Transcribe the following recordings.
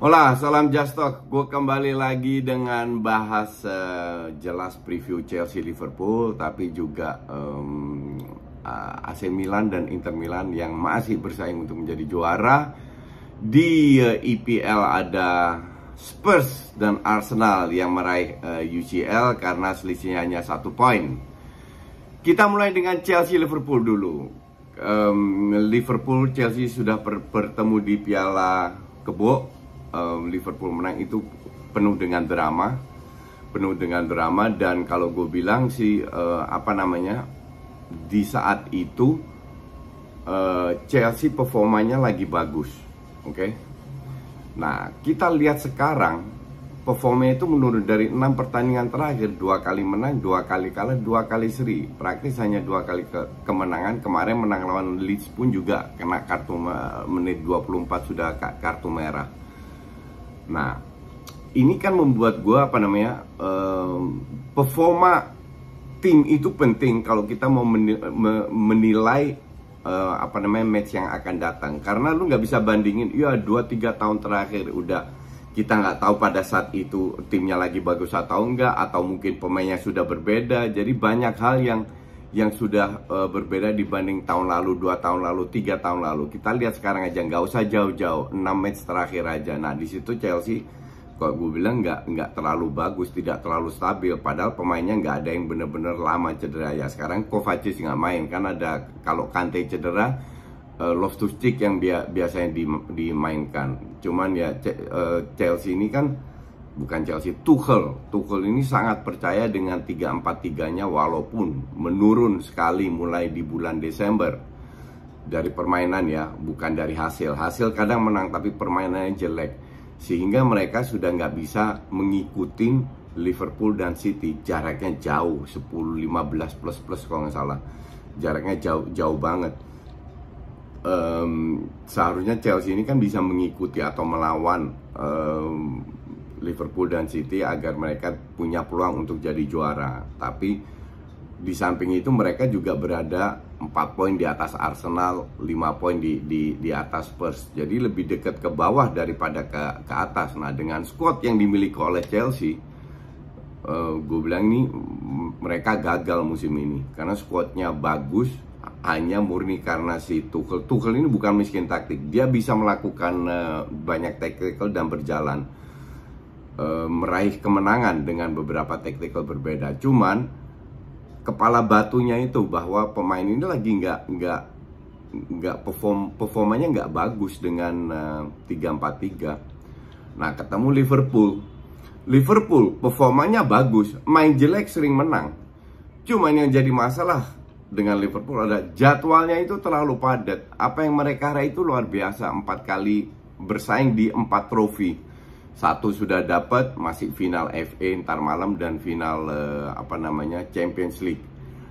Hola, salam Just Talk. Gue kembali lagi dengan bahas uh, jelas preview Chelsea Liverpool, tapi juga um, uh, AC Milan dan Inter Milan yang masih bersaing untuk menjadi juara. Di uh, e, EPL ada Spurs dan Arsenal yang meraih uh, e, UCL karena selisihnya hanya satu poin. Kita mulai dengan Chelsea Liverpool dulu. Um, Liverpool Chelsea sudah bertemu di Piala Kebo um, Liverpool menang itu penuh dengan drama, penuh dengan drama dan kalau gue bilang sih uh, apa namanya di saat itu uh, Chelsea performanya lagi bagus, oke? Okay? Nah kita lihat sekarang performa itu menurut dari enam pertandingan terakhir dua kali menang dua kali kalah dua kali seri praktis hanya dua kali ke kemenangan kemarin menang lawan Leeds pun juga kena kartu menit 24 sudah kartu merah Nah, ini kan membuat gue apa namanya um, performa tim itu penting kalau kita mau menilai uh, apa namanya match yang akan datang karena lu nggak bisa bandingin ya dua tiga tahun terakhir udah kita nggak tahu pada saat itu timnya lagi bagus atau enggak atau mungkin pemainnya sudah berbeda jadi banyak hal yang yang sudah uh, berbeda dibanding tahun lalu, dua tahun lalu, tiga tahun lalu. Kita lihat sekarang aja, nggak usah jauh-jauh, 6 match terakhir aja. Nah di situ Chelsea, kok gue bilang nggak nggak terlalu bagus, tidak terlalu stabil. Padahal pemainnya nggak ada yang bener-bener lama cedera ya. Sekarang Kovacic nggak main kan ada kalau Kante cedera, uh, eh, Loftus Cheek yang biasanya dimainkan. Cuman ya eh, Chelsea ini kan bukan Chelsea, Tuchel. Tuchel ini sangat percaya dengan 3-4-3-nya walaupun menurun sekali mulai di bulan Desember. Dari permainan ya, bukan dari hasil. Hasil kadang menang tapi permainannya jelek. Sehingga mereka sudah nggak bisa mengikuti Liverpool dan City. Jaraknya jauh, 10-15 plus plus kalau nggak salah. Jaraknya jauh, jauh banget. Um, seharusnya Chelsea ini kan bisa mengikuti atau melawan um, Liverpool dan City agar mereka punya peluang untuk jadi juara. Tapi di samping itu mereka juga berada 4 poin di atas Arsenal, 5 poin di, di di atas Spurs. Jadi lebih dekat ke bawah daripada ke ke atas. Nah, dengan squad yang dimiliki oleh Chelsea uh, eh, gue bilang ini mereka gagal musim ini karena squadnya bagus hanya murni karena si Tuchel Tuchel ini bukan miskin taktik dia bisa melakukan eh, banyak tactical dan berjalan e, meraih kemenangan dengan beberapa taktikal berbeda. Cuman kepala batunya itu bahwa pemain ini lagi nggak nggak nggak perform performanya nggak bagus dengan e, tiga empat tiga. Nah ketemu Liverpool, Liverpool performanya bagus, main jelek sering menang. Cuman yang jadi masalah dengan Liverpool ada jadwalnya itu terlalu padat. Apa yang mereka raih itu luar biasa, empat kali bersaing di empat trofi satu sudah dapat masih final FA ntar malam dan final eh, apa namanya Champions League.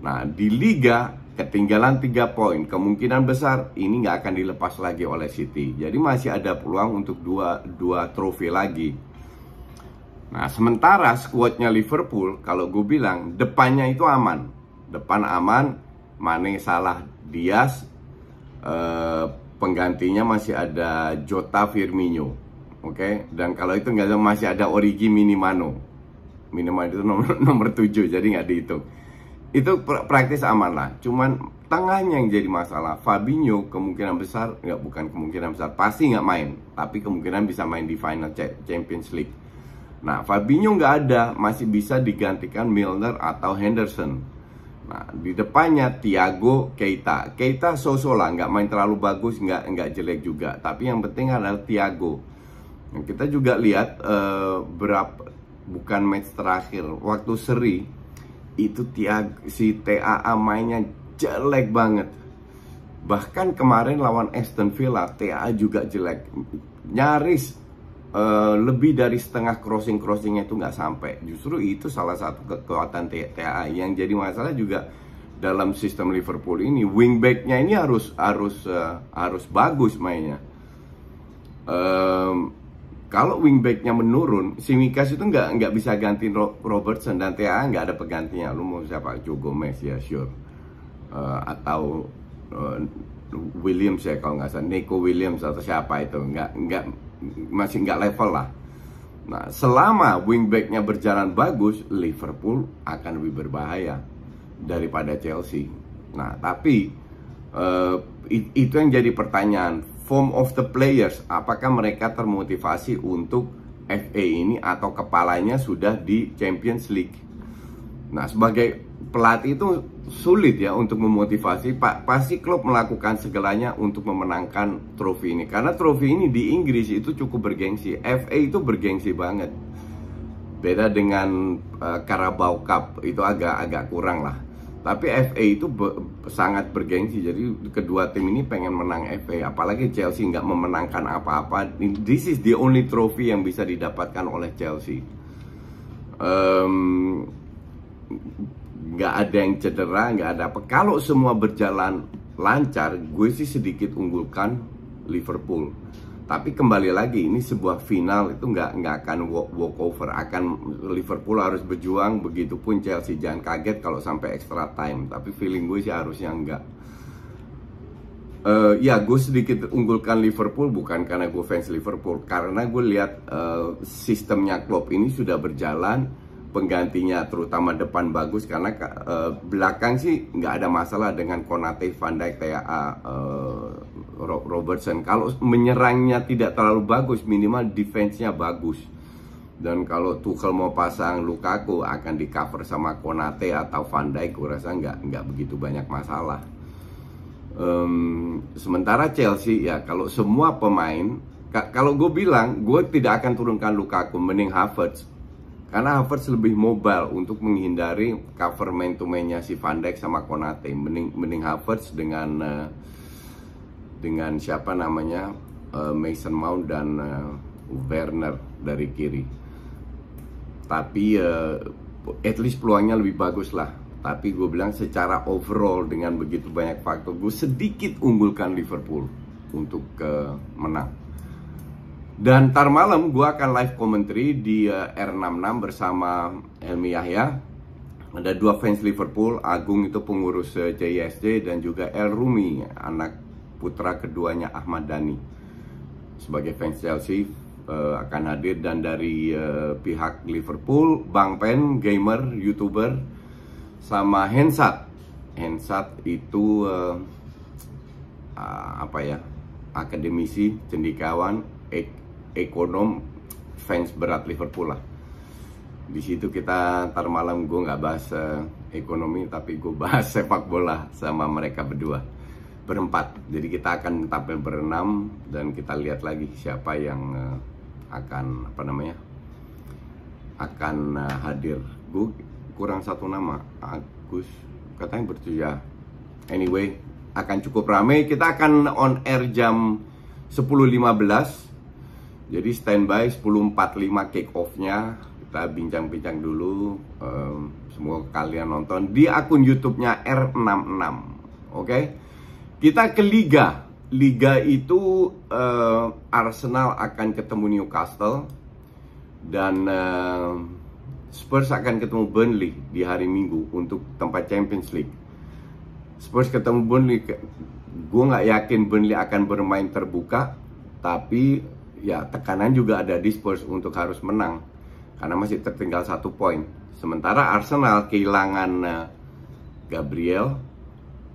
Nah di Liga ketinggalan 3 poin kemungkinan besar ini nggak akan dilepas lagi oleh City. Jadi masih ada peluang untuk dua dua trofi lagi. Nah sementara skuadnya Liverpool kalau gue bilang depannya itu aman, depan aman, Mane, Salah, Diaz, eh, penggantinya masih ada Jota Firmino Oke, okay? dan kalau itu nggak ada masih ada Origi Minimano. Minimano itu nomor nomor 7 jadi nggak dihitung. Itu pra praktis aman lah. Cuman tengahnya yang jadi masalah. Fabinho kemungkinan besar nggak bukan kemungkinan besar pasti nggak main, tapi kemungkinan bisa main di final Champions League. Nah, Fabinho nggak ada, masih bisa digantikan Milner atau Henderson. Nah, di depannya Thiago Keita. Keita Sosola nggak main terlalu bagus, nggak nggak jelek juga. Tapi yang penting adalah Thiago kita juga lihat uh, eh, berapa bukan match terakhir waktu seri itu Tiag, si TAA mainnya jelek banget. Bahkan kemarin lawan Aston Villa TAA juga jelek. Nyaris uh, lebih dari setengah crossing-crossingnya itu nggak sampai. Justru itu salah satu kekuatan TAA yang jadi masalah juga dalam sistem Liverpool ini wingbacknya ini harus harus uh, harus bagus mainnya. Um, kalau wingbacknya menurun, si Mikas itu nggak nggak bisa ganti Robertson dan TA nggak ada penggantinya. Lu mau siapa? Joe Gomez ya sure, uh, atau uh, Williams ya kalau nggak salah, Nico Williams atau siapa itu nggak nggak masih nggak level lah. Nah selama wingbacknya berjalan bagus, Liverpool akan lebih berbahaya daripada Chelsea. Nah tapi uh, itu yang jadi pertanyaan form of the players apakah mereka termotivasi untuk FA ini atau kepalanya sudah di Champions League. Nah, sebagai pelatih itu sulit ya untuk memotivasi. Pak pasti klub melakukan segalanya untuk memenangkan trofi ini karena trofi ini di Inggris itu cukup bergengsi. FA itu bergengsi banget. Beda dengan uh, Carabao Cup itu agak agak kurang lah tapi FA itu be sangat bergengsi jadi kedua tim ini pengen menang FA apalagi Chelsea nggak memenangkan apa-apa this is the only trophy yang bisa didapatkan oleh Chelsea um, nggak ada yang cedera nggak ada apa kalau semua berjalan lancar gue sih sedikit unggulkan Liverpool tapi kembali lagi ini sebuah final itu nggak nggak akan walk, walk over, akan Liverpool harus berjuang. begitu pun Chelsea jangan kaget kalau sampai extra time. Tapi feeling gue sih harusnya nggak. Uh, ya gue sedikit unggulkan Liverpool bukan karena gue fans Liverpool karena gue lihat uh, sistemnya klub ini sudah berjalan penggantinya terutama depan bagus karena uh, belakang sih nggak ada masalah dengan Konate, Van Dijk, TAA, uh, Robertson. Kalau menyerangnya tidak terlalu bagus, minimal defense-nya bagus. Dan kalau Tuchel mau pasang Lukaku akan di cover sama Konate atau Van Dijk, gue rasa nggak nggak begitu banyak masalah. Um, sementara Chelsea ya kalau semua pemain, kalau gue bilang gue tidak akan turunkan Lukaku, mending Havertz karena Havertz lebih mobile untuk menghindari cover main to mainnya si Van Dijk sama Konate mending mending Havertz dengan uh, dengan siapa namanya uh, Mason Mount dan uh, Werner dari kiri. Tapi uh, at least peluangnya lebih bagus lah. Tapi gue bilang secara overall dengan begitu banyak faktor gue sedikit unggulkan Liverpool untuk uh, menang. Dan tar malam gue akan live commentary di uh, R66 bersama Elmi Yahya. Ada dua fans Liverpool, Agung itu pengurus uh, CISC dan juga El Rumi anak putra keduanya Ahmad Dhani sebagai fans Chelsea eh, akan hadir dan dari uh, pihak Liverpool Bang Pen gamer youtuber sama Hensat Hensat itu uh, uh, apa ya akademisi cendikawan ek ekonom fans berat Liverpool lah di situ kita ntar malam gue nggak bahas uh, ekonomi tapi gue bahas sepak bola sama mereka berdua berempat. Jadi kita akan tampil berenam dan kita lihat lagi siapa yang eh, akan apa namanya akan eh, hadir. Gue kurang satu nama Agus katanya bertuja. Anyway akan cukup ramai. Kita akan on air jam 10.15. Jadi standby 10.45 kick off-nya. Kita bincang-bincang dulu. Um, semoga kalian nonton di akun YouTube-nya R66. Oke. Okay? Kita ke Liga. Liga itu uh, Arsenal akan ketemu Newcastle dan uh, Spurs akan ketemu Burnley di hari Minggu untuk tempat Champions League. Spurs ketemu Burnley, gue nggak yakin Burnley akan bermain terbuka, tapi ya tekanan juga ada di Spurs untuk harus menang karena masih tertinggal satu poin. Sementara Arsenal kehilangan uh, Gabriel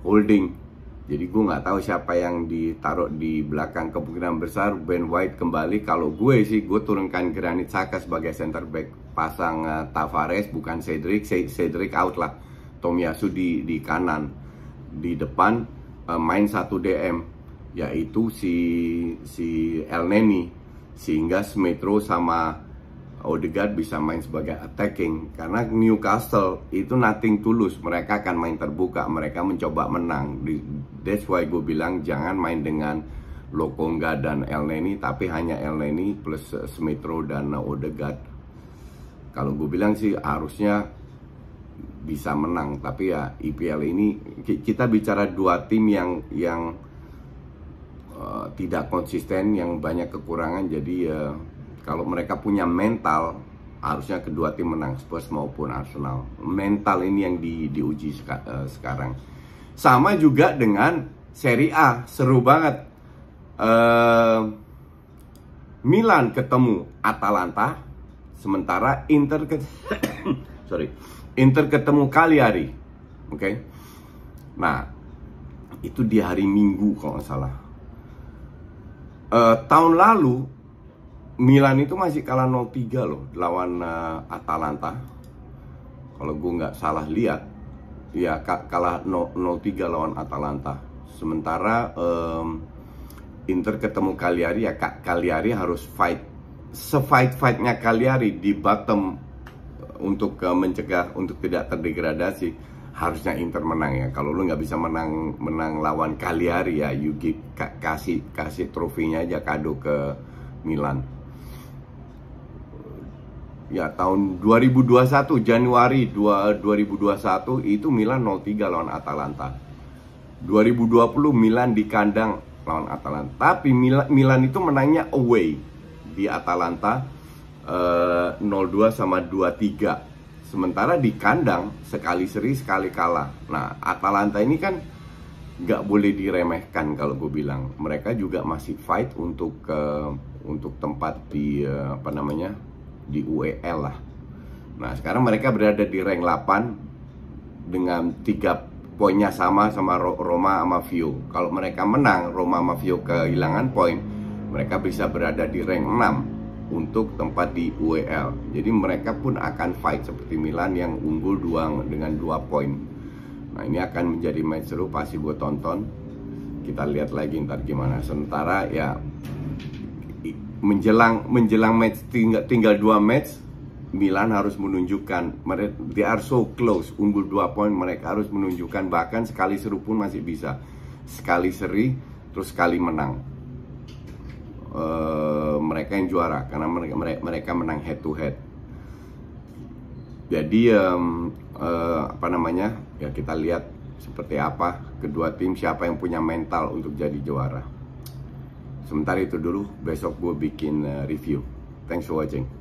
Holding jadi gue nggak tahu siapa yang ditaruh di belakang kemungkinan besar Ben White kembali. Kalau gue sih gue turunkan Granit Saka sebagai center back pasang uh, Tavares bukan Cedric. Cedric out lah. Tomiyasu di di kanan di depan uh, main satu DM yaitu si si El Neni sehingga Smetro sama Odegaard bisa main sebagai attacking karena Newcastle itu nothing tulus mereka akan main terbuka mereka mencoba menang that's why gue bilang jangan main dengan Lokonga dan El Neni tapi hanya El Neni plus eh, Smith dan eh, Odegaard kalau gue bilang sih harusnya bisa menang tapi ya IPL ini kita bicara dua tim yang yang uh, tidak konsisten yang banyak kekurangan jadi uh, kalau mereka punya mental harusnya kedua tim menang Spurs maupun Arsenal mental ini yang di, diuji seka, uh, sekarang sama juga dengan Serie A seru banget uh, Milan ketemu Atalanta sementara Inter ke sorry Inter ketemu Cagliari oke okay? nah itu di hari Minggu kalau nggak salah uh, tahun lalu Milan itu masih kalah 0-3 loh lawan uh, Atalanta. Kalau gue nggak salah lihat, ya kalah 0-3 lawan Atalanta. Sementara um, Inter ketemu Cagliari ya Kak Cagliari harus fight. se-fight fightnya Cagliari di bottom eh, untuk uh, mencegah untuk tidak terdegradasi harusnya Inter menang ya. Kalau lu nggak bisa menang menang lawan Cagliari ya, you give, kasih kasih trofinya aja kado ke Milan ya tahun 2021 Januari 2, 2021 itu Milan 0-3 lawan Atalanta. 2020 Milan di kandang lawan Atalanta. Tapi Milan, Milan itu menangnya away di Atalanta eh, 0-2 sama 2-3. Sementara di kandang sekali seri sekali kalah. Nah Atalanta ini kan nggak boleh diremehkan kalau gue bilang. Mereka juga masih fight untuk eh, untuk tempat di eh, apa namanya di UEL lah. Nah, sekarang mereka berada di rank 8 dengan tiga poinnya sama sama Roma sama Vio. Kalau mereka menang, Roma sama Vio kehilangan poin, mereka bisa berada di rank 6 untuk tempat di UEL. Jadi mereka pun akan fight seperti Milan yang unggul dua dengan dua poin. Nah, ini akan menjadi match seru pasti gue tonton. Kita lihat lagi ntar gimana. Sementara ya menjelang menjelang match tinggal tinggal dua match Milan harus menunjukkan mereka they are so close unggul dua poin mereka harus menunjukkan bahkan sekali seru pun masih bisa sekali seri terus sekali menang uh, mereka yang juara karena mereka mereka menang head to head jadi um, uh, apa namanya ya kita lihat seperti apa kedua tim siapa yang punya mental untuk jadi juara sementara itu dulu besok gue bikin eh, review thanks for watching